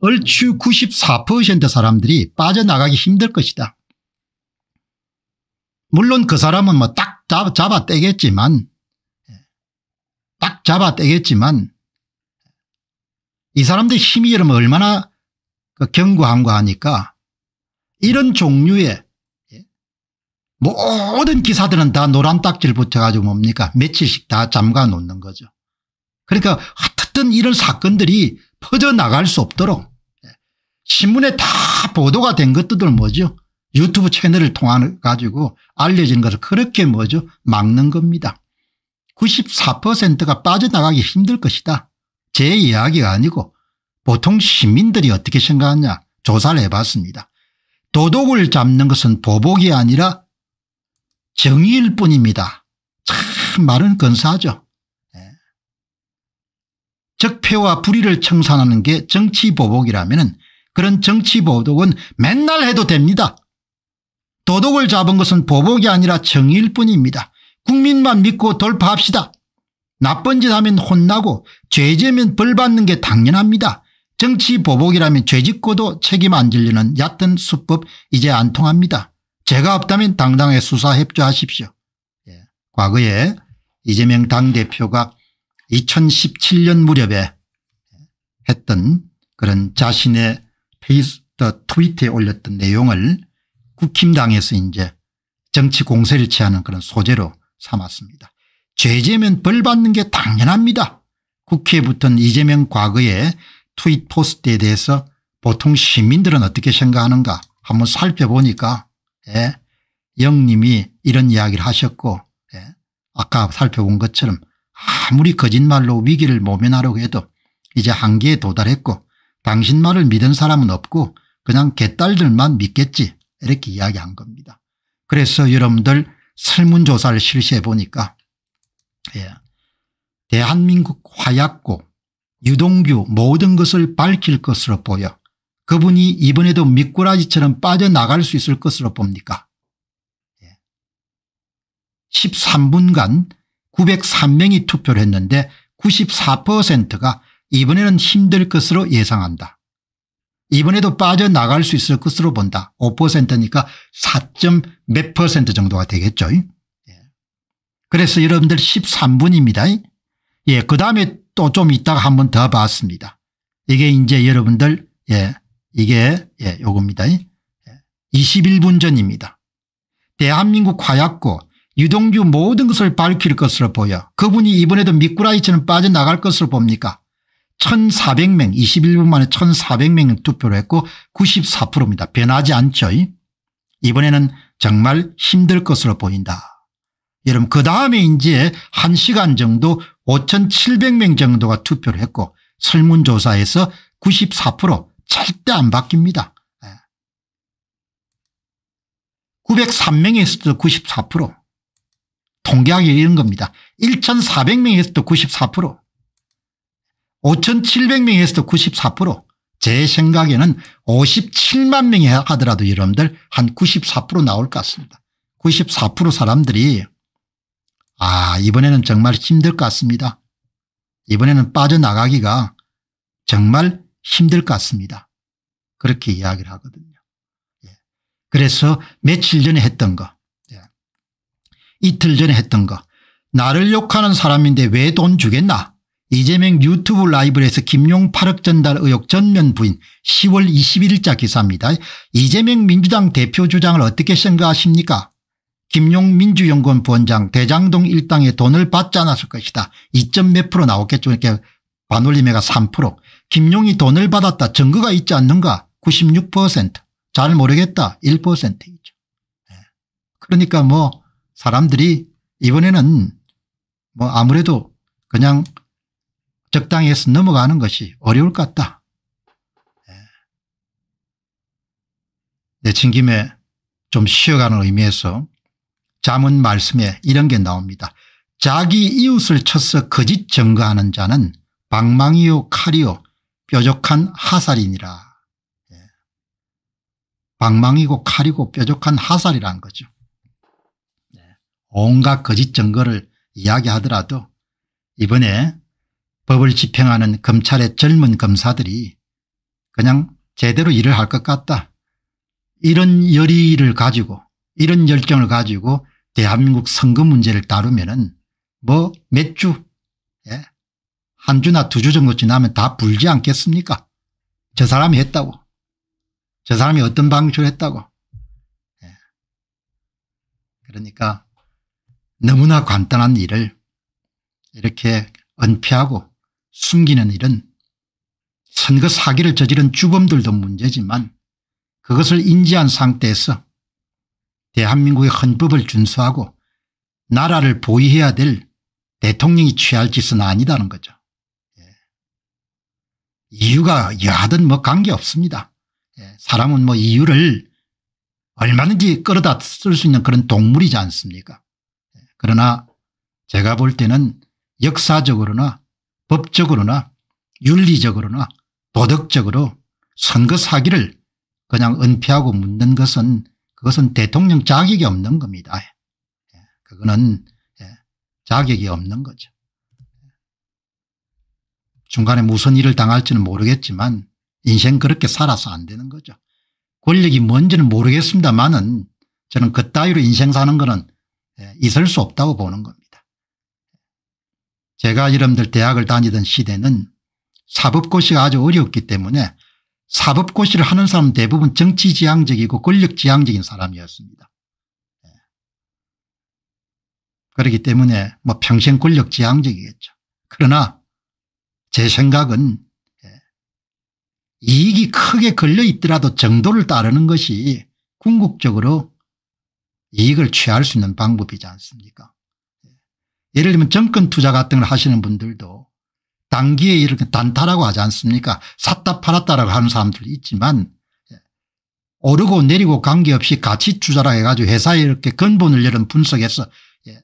얼추 94% 사람들이 빠져나가기 힘들 것이다. 물론 그 사람은 뭐 딱 잡아 떼겠지만 딱 잡아 떼겠지만 이 사람들 힘이 여러분 얼마나 그 견고한가 하니까 이런 종류의 모든 기사들은 다 노란 딱지를 붙여가지고 뭡니까 며칠씩 다 잠가 놓는 거죠. 그러니까 어쨌든 이런 사건들이 퍼져나갈 수 없도록 신문에 다 보도가 된 것들은 뭐죠 유튜브 채널을 통해 가지고 알려진 것을 그렇게 뭐죠 막는 겁니다 94%가 빠져나가기 힘들 것이다 제 이야기가 아니고 보통 시민들이 어떻게 생각하냐 조사를 해봤습니다 도덕을 잡는 것은 보복이 아니라 정의일 뿐입니다 참 말은 건사하죠 예. 적폐와 불의를 청산하는 게 정치보복이라면 그런 정치 보복은 맨날 해도 됩니다. 도덕을 잡은 것은 보복이 아니라 정의일 뿐입니다. 국민만 믿고 돌파합시다. 나쁜 짓 하면 혼나고 죄 지으면 벌 받는 게 당연합니다. 정치 보복이라면 죄 짓고도 책임 안 질리는 얕은 수법 이제 안 통합니다. 제가 없다면 당당히 수사 협조하십시오. 예. 과거에 이재명 당대표가 2017년 무렵에 했던 그런 자신의 페이스 터 트위터에 올렸던 내용을 국힘당에서 이제 정치 공세를 취하는 그런 소재로 삼았습니다. 죄지면 벌 받는 게 당연합니다. 국회에 붙은 이재명 과거의 트윗 포스트에 대해서 보통 시민들은 어떻게 생각하는가 한번 살펴보니까 예, 영님이 이런 이야기를 하셨고 예, 아까 살펴본 것처럼 아무리 거짓말로 위기를 모면하려고 해도 이제 한계에 도달했고 당신 말을 믿은 사람은 없고 그냥 개딸들만 믿겠지 이렇게 이야기한 겁니다. 그래서 여러분들 설문조사를 실시해 보니까 예. 대한민국 화약고 유동규 모든 것을 밝힐 것으로 보여 그분이 이번에도 미꾸라지처럼 빠져나갈 수 있을 것으로 봅니까 13분간 예. 903명이 투표를 했는데 94%가 이번에는 힘들 것으로 예상한다. 이번에도 빠져나갈 수 있을 것으로 본다. 5%니까 4. 몇 퍼센트 정도가 되겠죠. 예. 그래서 여러분들 13분입니다. 예, 그 다음에 또 좀 이따가 한 번 더 봤습니다. 이게 이제 여러분들, 예, 이게, 예, 요겁니다. 21분 예. 전입니다. 대한민국 화약고 유동규 모든 것을 밝힐 것으로 보여. 그분이 이번에도 미꾸라이처럼 빠져나갈 것으로 봅니까? 1,400명 21분 만에 1,400명이 투표를 했고 94%입니다. 변하지 않죠. 이번에는 정말 힘들 것으로 보인다. 여러분 그 다음에 이제 1시간 정도 5,700명 정도가 투표를 했고 설문조사에서 94% 절대 안 바뀝니다. 903명이 예. 했도94% 통계학이 이런 겁니다. 1,400명이 했도94% 5,700명이 했을 때 94%. 제 생각에는 57만 명이 하더라도 여러분들 한 94% 나올 것 같습니다. 94% 사람들이 아 이번에는 정말 힘들 것 같습니다. 이번에는 빠져나가기가 정말 힘들 것 같습니다. 그렇게 이야기를 하거든요. 예. 그래서 며칠 전에 했던 거 예. 이틀 전에 했던 거 나를 욕하는 사람인데 왜 돈 주겠나 이재명 유튜브 라이브에서 김용 8억 전달 의혹 전면 부인 10월 21일자 기사입니다. 이재명 민주당 대표 주장을 어떻게 생각하십니까? 김용 민주연구원 부원장 대장동 일당의 돈을 받지 않았을 것이다. 2.몇 프로 나왔겠죠. 이렇게 반올림해가3% 김용이 돈을 받았다. 증거가 있지 않는가 96%잘 모르겠다 1%이죠. 예. 그러니까 뭐 사람들이 이번에는 뭐 아무래도 그냥 적당히 해서 넘어가는 것이 어려울 것 같다. 예. 내친 김에 좀 쉬어가는 의미에서 자문 말씀에 이런 게 나옵니다. 자기 이웃을 쳐서 거짓 증거하는 자는 방망이요 칼이요 뾰족한 하살이니라. 예. 방망이고 칼이고 뾰족한 하살이란 거죠. 예. 온갖 거짓 증거를 이야기하더라도 이번에 법을 집행하는 검찰의 젊은 검사들이 그냥 제대로 일을 할 것 같다. 이런 열의를 가지고 이런 열정을 가지고 대한민국 선거 문제를 다루면 은뭐 몇 주, 예? 한 주나 두 주 정도 지나면 다 불지 않겠습니까? 저 사람이 했다고. 저 사람이 어떤 방식으로 했다고. 예. 그러니까 너무나 간단한 일을 이렇게 은폐하고 숨기는 일은 선거 사기를 저지른 주범들도 문제지만 그것을 인지한 상태에서 대한민국의 헌법을 준수하고 나라를 보위해야 될 대통령이 취할 짓은 아니다는 거죠. 예. 이유가 여하든 뭐 관계없습니다. 예. 사람은 뭐 이유를 얼마든지 끌어다 쓸 수 있는 그런 동물이지 않습니까 예. 그러나 제가 볼 때는 역사적으로나 법적으로나 윤리적으로나 도덕적으로 선거 사기를 그냥 은폐하고 묻는 것은 그것은 대통령 자격이 없는 겁니다. 예. 예. 그거는 예, 자격이 없는 거죠. 중간에 무슨 일을 당할지는 모르겠지만 인생 그렇게 살아서 안 되는 거죠. 권력이 뭔지는 모르겠습니다만은 저는 그따위로 인생 사는 거는 있을 수 없다고 보는 겁니다. 제가 이름들 대학을 다니던 시대는 사법고시가 아주 어렵기 때문에 사법고시를 하는 사람 대부분 정치지향적이고 권력지향적인 사람이었습니다. 네. 그렇기 때문에 뭐 평생 권력지향적이겠죠. 그러나 제 생각은 네, 이익이 크게 걸려 있더라도 정도를 따르는 것이 궁극적으로 이익을 취할 수 있는 방법이지 않습니까 예를 들면 정권 투자 같은 걸 하시는 분들도 단기에 이렇게 단타라고 하지 않습니까 샀다 팔았다라고 하는 사람들도 있지만 예, 오르고 내리고 관계없이 가치 투자라 해가지고 회사에 이렇게 근본을 이런 분석해서 예,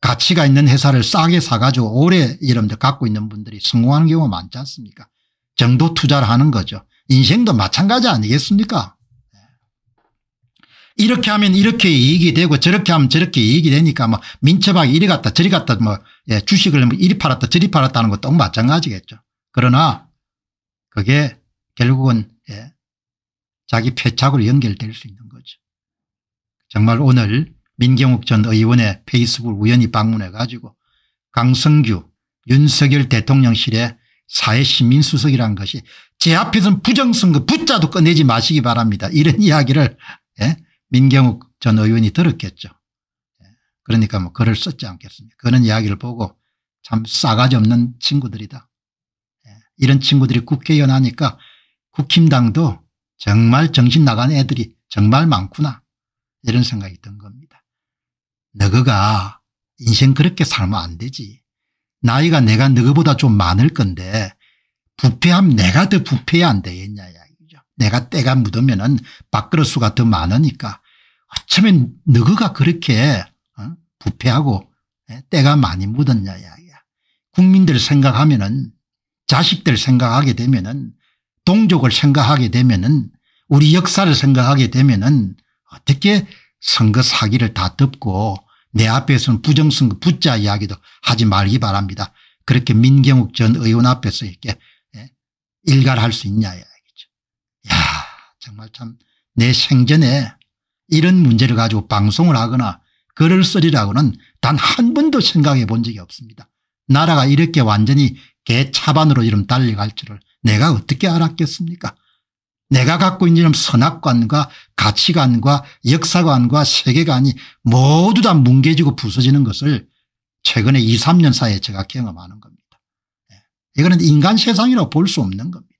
가치가 있는 회사를 싸게 사가지고 오래 이런들 갖고 있는 분들이 성공하는 경우가 많지 않습니까 정도 투자를 하는 거죠. 인생도 마찬가지 아니겠습니까 이렇게 하면 이렇게 이익이 되고 저렇게 하면 저렇게 이익이 되니까 뭐 민첩하게 이리 갔다 저리 갔다 뭐 예, 주식을 뭐 이리 팔았다 저리 팔았다 하는 것도 마찬가지겠죠. 그러나 그게 결국은 예, 자기 패착으로 연결될 수 있는 거죠. 정말 오늘 민경욱 전 의원의 페이스북을 우연히 방문해 가지고 강성규 윤석열 대통령실의 사회시민수석이라는 것이 제 앞에서는 부정선거 붙자도 꺼내지 마시기 바랍니다. 이런 이야기를 예? 민경욱 전 의원이 들었겠죠. 예. 그러니까 뭐 글을 썼지 않겠습니까 그런 이야기를 보고 참 싸가지 없는 친구들이다. 예. 이런 친구들이 국회의원 하니까 국힘당도 정말 정신 나간 애들이 정말 많구나 이런 생각이 든 겁니다. 너가 인생 그렇게 살면 안 되지. 나이가 내가 너그보다 좀 많을 건데 부패하면 내가 더 부패해야 안 되겠냐 이야기죠. 내가 때가 묻으면 은 밥그릇수가 더 많으니까 어쩌면 너그가 그렇게 어? 부패하고 예, 때가 많이 묻었냐 이야기야. 국민들 생각하면 은 자식들 생각하게 되면 은 동족을 생각하게 되면 은 우리 역사를 생각하게 되면 은 어떻게 선거 사기를 다 덮고 내 앞에서는 부정선거 붙자 이야기도 하지 말기 바랍니다. 그렇게 민경욱 전 의원 앞에서 이렇게 예, 일갈할 수 있냐 이야기죠. 야 정말 참 내 생전에 이런 문제를 가지고 방송을 하거나 글을 쓰리라고는 단 한 번도 생각해 본 적이 없습니다. 나라가 이렇게 완전히 개차반으로 이름 달려갈 줄을 내가 어떻게 알았겠습니까 내가 갖고 있는 선악관과 가치관과 역사관과 세계관이 모두 다 뭉개지고 부서지는 것을 최근에 2, 3년 사이에 제가 경험하는 겁니다. 예. 이거는 인간 세상이라고 볼 수 없는 겁니다.